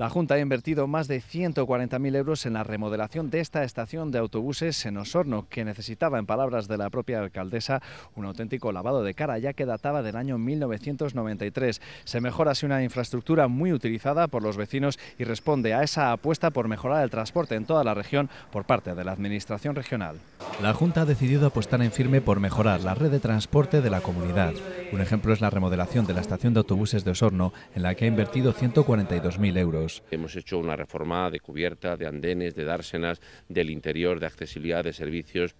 La Junta ha invertido más de 140.000 euros en la remodelación de esta estación de autobuses en Osorno, que necesitaba, en palabras de la propia alcaldesa, un auténtico lavado de cara, ya que databa del año 1993. Se mejora así una infraestructura muy utilizada por los vecinos y responde a esa apuesta por mejorar el transporte en toda la región por parte de la Administración Regional. La Junta ha decidido apostar en firme por mejorar la red de transporte de la comunidad. Un ejemplo es la remodelación de la estación de autobuses de Osorno, en la que ha invertido 142.000 euros. Hemos hecho una reforma de cubierta, de andenes, de dársenas, del interior, de accesibilidad, de servicios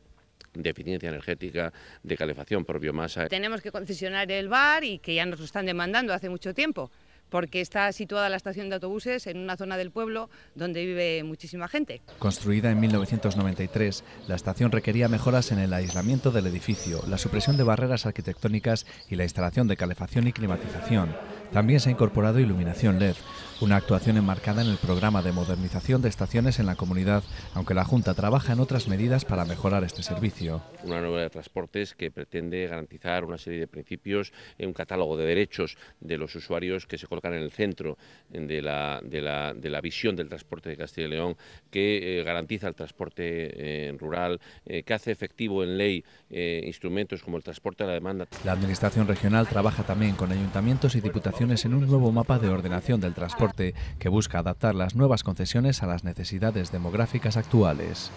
de eficiencia energética, de calefacción por biomasa. Tenemos que concesionar el bar y que ya nos lo están demandando hace mucho tiempo porque está situada la estación de autobuses en una zona del pueblo donde vive muchísima gente. Construida en 1993, la estación requería mejoras en el aislamiento del edificio, la supresión de barreras arquitectónicas y la instalación de calefacción y climatización. También se ha incorporado iluminación LED. Una actuación enmarcada en el programa de modernización de estaciones en la comunidad, aunque la Junta trabaja en otras medidas para mejorar este servicio. Una nueva de transportes que pretende garantizar una serie de principios, un catálogo de derechos de los usuarios que se colocan en el centro de la, visión del transporte de Castilla y León, que eh, garantiza el transporte eh, rural, eh, que hace efectivo en ley instrumentos como el transporte a la demanda. La Administración Regional trabaja también con ayuntamientos y diputaciones en un nuevo mapa de ordenación del transporte que busca adaptar las nuevas concesiones a las necesidades demográficas actuales.